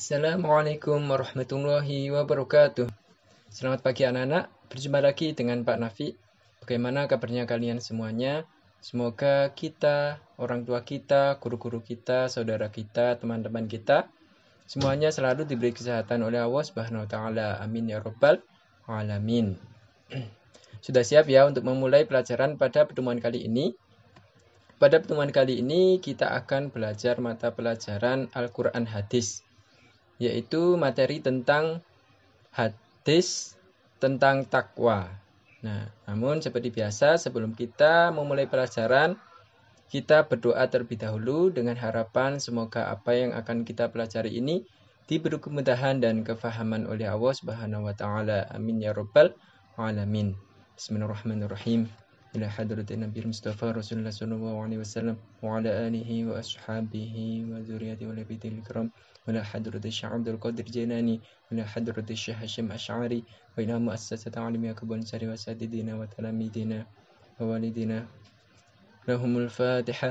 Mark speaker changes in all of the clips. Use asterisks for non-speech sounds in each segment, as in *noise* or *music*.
Speaker 1: Assalamualaikum warahmatullahi wabarakatuh. Selamat pagi anak-anak. Berjumpa lagi dengan Pak Nafi. Bagaimana kabarnya kalian semuanya? Semoga kita, orang tua kita, guru-guru kita, saudara kita, teman-teman kita, semuanya selalu diberi kesehatan oleh Allah Subhanahu wa taala. Amin ya rabbal alamin. *clears throat* Sudah siap ya untuk memulai pelajaran pada pertemuan kali ini? Pada pertemuan kali ini kita akan belajar mata pelajaran Al-Qur'an Hadis yaitu materi tentang hadis tentang takwa. Nah, namun seperti biasa sebelum kita memulai pelajaran, kita berdoa terlebih dahulu dengan harapan semoga apa yang akan kita pelajari ini diberi kemudahan dan kefahaman oleh Allah Subhanahu wa taala. Amin ya rabbal alamin. Bismillahirrahmanirrahim. إلى حضرة النبي المصطفى رسول الله صلى الله عليه وسلم وعلى آله وأصحابه وذريته ولبيته الكرام وإلى حضرة الشيخ عبد القادر الجيلاني وإلى حضرة الشيخ هشام أشعري وإلى مؤسسة تعليم يعقوب أنصاري وسادتنا وتلاميذنا ووالدنا لهم الفاتحة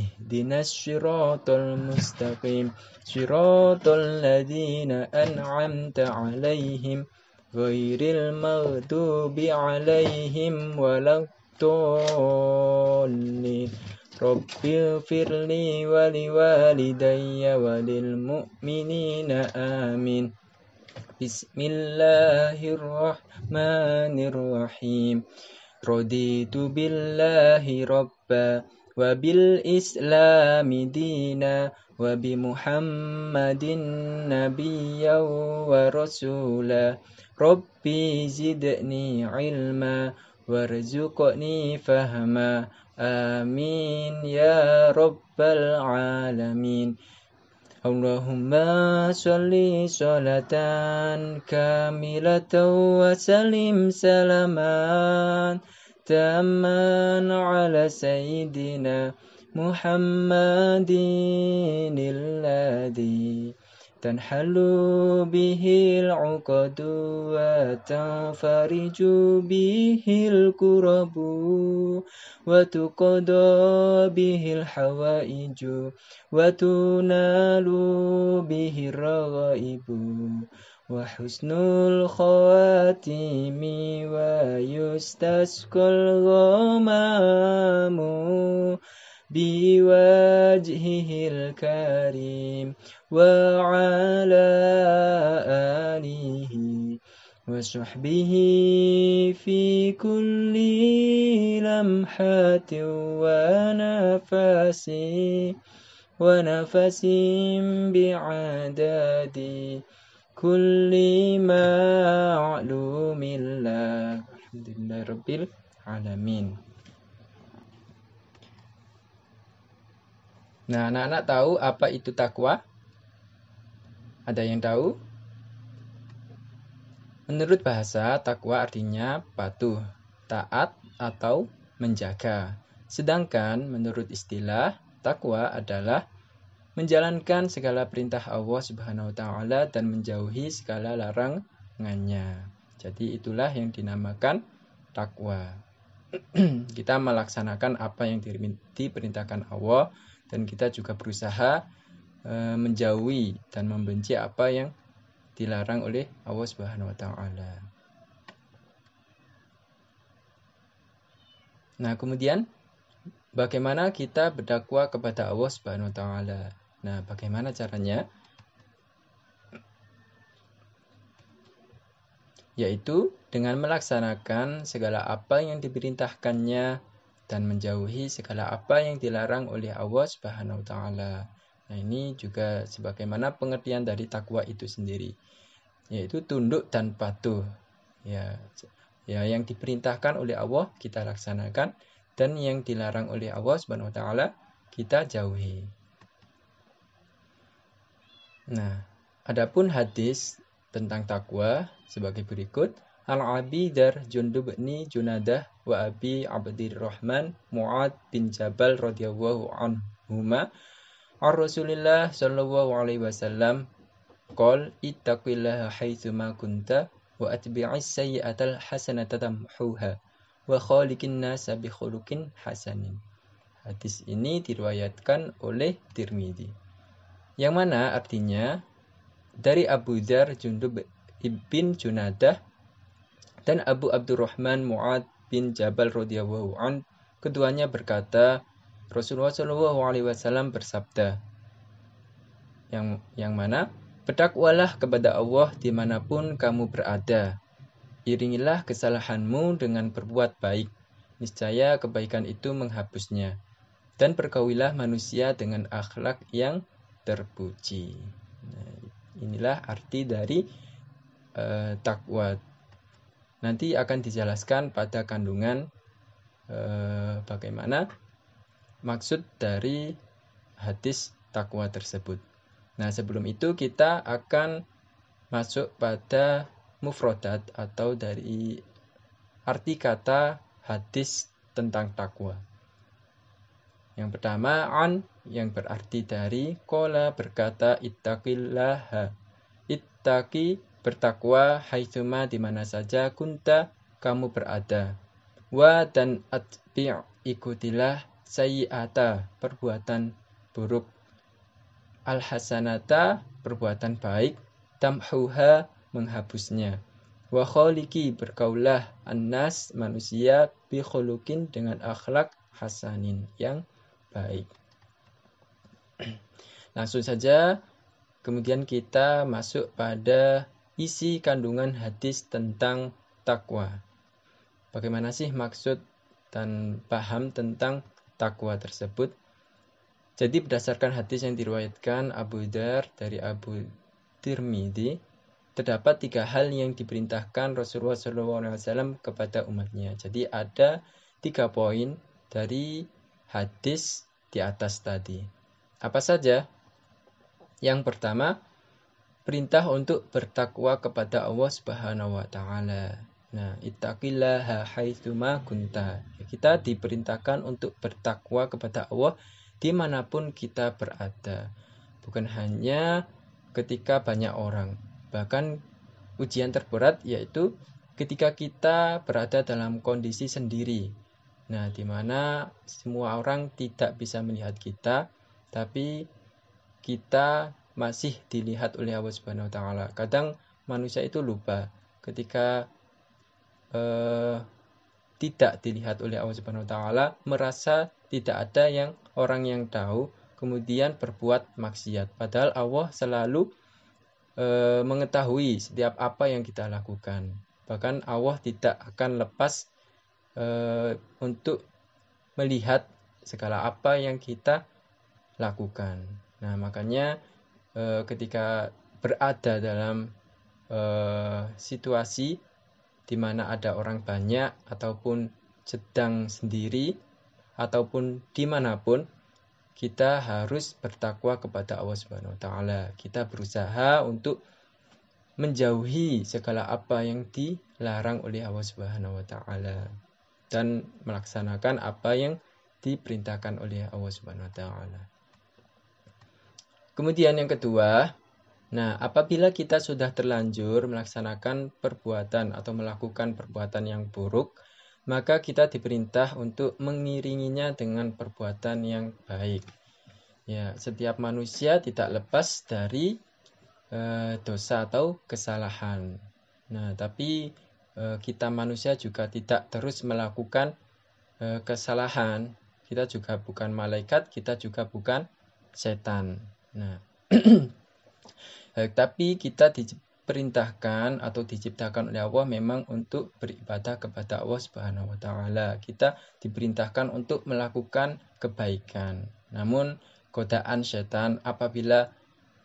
Speaker 1: اهدنا الصراط المستقيم صراط الذين أنعمت عليهم غير المغضوب عليهم ولا الضالين رب اغفر لي ولوالدي وللمؤمنين آمين بسم الله الرحمن الرحيم رضيت بالله ربا وبالإسلام دينا وبمحمد نبيا ورسولا ربي زدني علما وارزقني فهما آمين يا رب العالمين اللهم صل صلاة كاملة وسلم سلاما تامان على سيدنا محمد الذي تنحل به العقد وتنفرج به الكرب وتقضى به الحوائج وتنال به الرغائب وحسن الخواتيم ويستسقى الغمام بوجهه الكريم وعلى آله وصحبه في كل لمحة ونفس ونفس بعدد kulli ma'lumin alamin Nah, anak-anak tahu apa itu takwa? Ada yang tahu? Menurut bahasa, takwa artinya patuh, taat, atau menjaga. Sedangkan menurut istilah, takwa adalah menjalankan segala perintah Allah Subhanahu wa taala dan menjauhi segala larangannya. Jadi itulah yang dinamakan takwa. *clears throat* kita melaksanakan apa yang diperintahkan Allah dan kita juga berusaha e, menjauhi dan membenci apa yang dilarang oleh Allah Subhanahu wa taala. Nah, kemudian bagaimana kita berdakwah kepada Allah Subhanahu wa taala? Nah, bagaimana caranya? Yaitu dengan melaksanakan segala apa yang diperintahkannya dan menjauhi segala apa yang dilarang oleh Allah Subhanahu wa taala. Nah, ini juga sebagaimana pengertian dari takwa itu sendiri, yaitu tunduk dan patuh. Ya, ya yang diperintahkan oleh Allah kita laksanakan dan yang dilarang oleh Allah Subhanahu wa taala kita jauhi. Nah, adapun hadis tentang takwa sebagai berikut. al dar Jundub bin Junadah wa Abi Abdirrahman Mu'ad bin Jabal radhiyallahu anhuma Ar Rasulillah sallallahu alaihi wasallam qol ittaqillaha haitsuma kunta wa atbi'is sayyi'atal hasanata tamhuha wa khaliqin nasa bi khuluqin hasanin. Hadis ini diriwayatkan oleh Tirmidzi. Yang mana artinya dari Abu Dhar Jundub bin Junadah dan Abu Abdurrahman Mu'ad bin Jabal radhiyallahu an keduanya berkata Rasulullah Shallallahu alaihi wasallam bersabda yang yang mana Bertakwalah kepada Allah dimanapun kamu berada. Iringilah kesalahanmu dengan berbuat baik. Niscaya kebaikan itu menghapusnya. Dan perkawilah manusia dengan akhlak yang terpuji. Nah, inilah arti dari uh, takwa. Nanti akan dijelaskan pada kandungan uh, bagaimana maksud dari hadis takwa tersebut. Nah, sebelum itu kita akan masuk pada mufrodat atau dari arti kata hadis tentang takwa. Yang pertama an yang berarti dari kola berkata ittaqillaha. Ittaqi bertakwa haitsuma di mana saja kunta kamu berada. Wa dan atbi' ikutilah sayi'ata perbuatan buruk. alhasanata perbuatan baik. Tamhuha menghapusnya. Wa kholiki berkaulah annas manusia bi dengan akhlak hasanin yang Baik. *clears throat* Langsung saja kemudian kita masuk pada isi kandungan hadis tentang takwa. Bagaimana sih maksud dan paham tentang takwa tersebut? Jadi berdasarkan hadis yang diriwayatkan Abu Dar dari Abu Tirmidzi, terdapat tiga hal yang diperintahkan Rasulullah SAW kepada umatnya. Jadi ada tiga poin dari hadis di atas tadi. Apa saja? Yang pertama, perintah untuk bertakwa kepada Allah Subhanahu wa taala. Nah, ittaqillaha haitsuma kunta. Kita diperintahkan untuk bertakwa kepada Allah dimanapun kita berada. Bukan hanya ketika banyak orang. Bahkan ujian terberat yaitu ketika kita berada dalam kondisi sendiri. Nah, di mana semua orang tidak bisa melihat kita, tapi kita masih dilihat oleh Allah Subhanahu wa taala. Kadang manusia itu lupa ketika eh, tidak dilihat oleh Allah Subhanahu wa taala, merasa tidak ada yang orang yang tahu, kemudian berbuat maksiat. Padahal Allah selalu eh, mengetahui setiap apa yang kita lakukan. Bahkan Allah tidak akan lepas Eh, untuk melihat segala apa yang kita lakukan. Nah, makanya eh, ketika berada dalam eh, situasi di mana ada orang banyak ataupun sedang sendiri ataupun dimanapun kita harus bertakwa kepada Allah Subhanahu wa taala. Kita berusaha untuk menjauhi segala apa yang dilarang oleh Allah Subhanahu wa taala dan melaksanakan apa yang diperintahkan oleh Allah Subhanahu wa taala. Kemudian yang kedua, nah apabila kita sudah terlanjur melaksanakan perbuatan atau melakukan perbuatan yang buruk, maka kita diperintah untuk mengiringinya dengan perbuatan yang baik. Ya, setiap manusia tidak lepas dari e, dosa atau kesalahan. Nah, tapi Eh, kita manusia juga tidak terus melakukan eh, kesalahan. Kita juga bukan malaikat, kita juga bukan setan. Nah, *clears throat* eh, tapi kita diperintahkan atau diciptakan oleh Allah memang untuk beribadah kepada Allah Subhanahu wa taala. Kita diperintahkan untuk melakukan kebaikan. Namun godaan setan apabila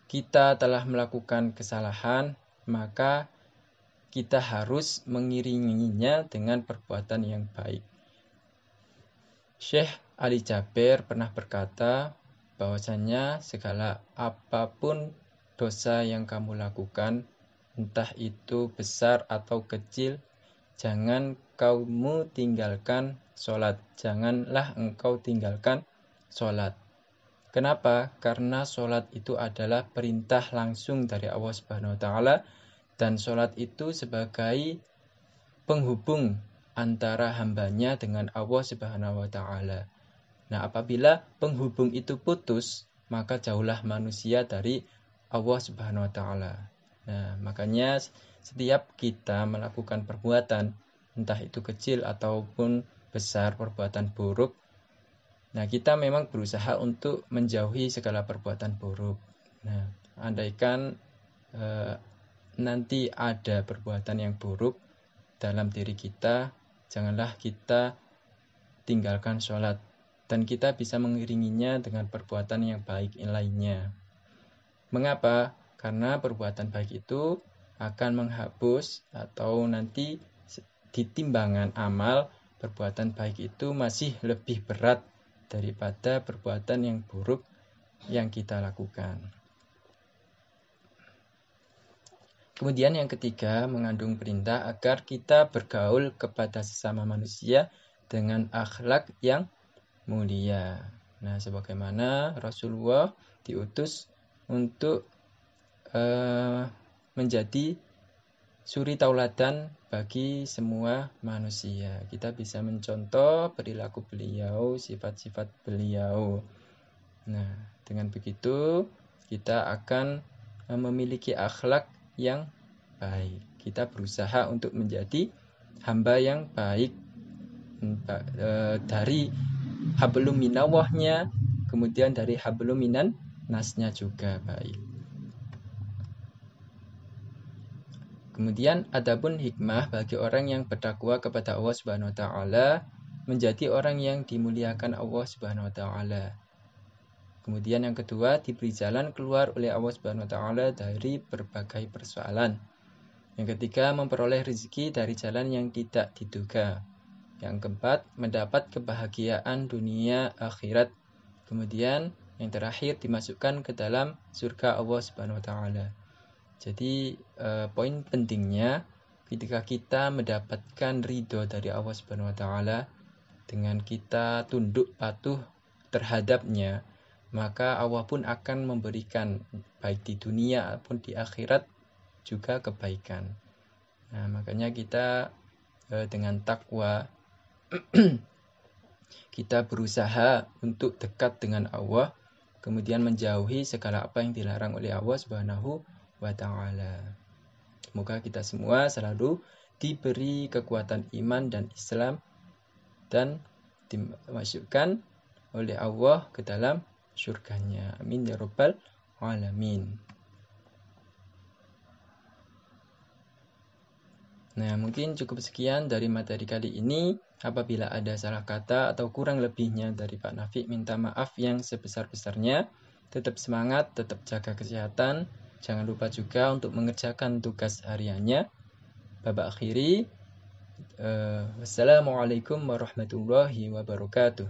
Speaker 1: kita telah melakukan kesalahan, maka kita harus mengiringinya dengan perbuatan yang baik. Syekh Ali Jaber pernah berkata bahwasanya segala apapun dosa yang kamu lakukan, entah itu besar atau kecil, jangan kamu tinggalkan sholat. Janganlah engkau tinggalkan sholat. Kenapa? Karena sholat itu adalah perintah langsung dari Allah Subhanahu wa Ta'ala dan sholat itu sebagai penghubung antara hambanya dengan Allah Subhanahu wa taala. Nah, apabila penghubung itu putus, maka jauhlah manusia dari Allah Subhanahu wa taala. Nah, makanya setiap kita melakukan perbuatan, entah itu kecil ataupun besar perbuatan buruk, nah kita memang berusaha untuk menjauhi segala perbuatan buruk. Nah, andaikan eh, nanti ada perbuatan yang buruk dalam diri kita, janganlah kita tinggalkan sholat dan kita bisa mengiringinya dengan perbuatan yang baik lainnya. Mengapa? Karena perbuatan baik itu akan menghapus atau nanti ditimbangan amal perbuatan baik itu masih lebih berat daripada perbuatan yang buruk yang kita lakukan. Kemudian yang ketiga mengandung perintah agar kita bergaul kepada sesama manusia dengan akhlak yang mulia. Nah, sebagaimana Rasulullah diutus untuk uh, menjadi suri tauladan bagi semua manusia. Kita bisa mencontoh perilaku beliau, sifat-sifat beliau. Nah, dengan begitu kita akan eh, memiliki akhlak yang baik. Kita berusaha untuk menjadi hamba yang baik e, dari hablum minawahnya, kemudian dari hablum minan nasnya juga baik. Kemudian adapun hikmah bagi orang yang bertakwa kepada Allah Subhanahu wa taala menjadi orang yang dimuliakan Allah Subhanahu wa taala Kemudian yang kedua, diberi jalan keluar oleh Allah Subhanahu wa taala dari berbagai persoalan. Yang ketiga, memperoleh rezeki dari jalan yang tidak diduga. Yang keempat, mendapat kebahagiaan dunia akhirat. Kemudian yang terakhir dimasukkan ke dalam surga Allah Subhanahu wa taala. Jadi eh, poin pentingnya ketika kita mendapatkan ridho dari Allah Subhanahu wa taala dengan kita tunduk patuh terhadapnya, maka Allah pun akan memberikan baik di dunia pun di akhirat juga kebaikan. Nah, makanya kita eh, dengan takwa *clears throat* kita berusaha untuk dekat dengan Allah, kemudian menjauhi segala apa yang dilarang oleh Allah Subhanahu wa taala. Semoga kita semua selalu diberi kekuatan iman dan Islam dan dimasukkan oleh Allah ke dalam surganya. Amin ya robbal alamin. Nah, mungkin cukup sekian dari materi kali ini. Apabila ada salah kata atau kurang lebihnya dari Pak Nafi, minta maaf yang sebesar-besarnya. Tetap semangat, tetap jaga kesehatan. Jangan lupa juga untuk mengerjakan tugas hariannya. Babak akhiri. Uh, wassalamualaikum warahmatullahi wabarakatuh.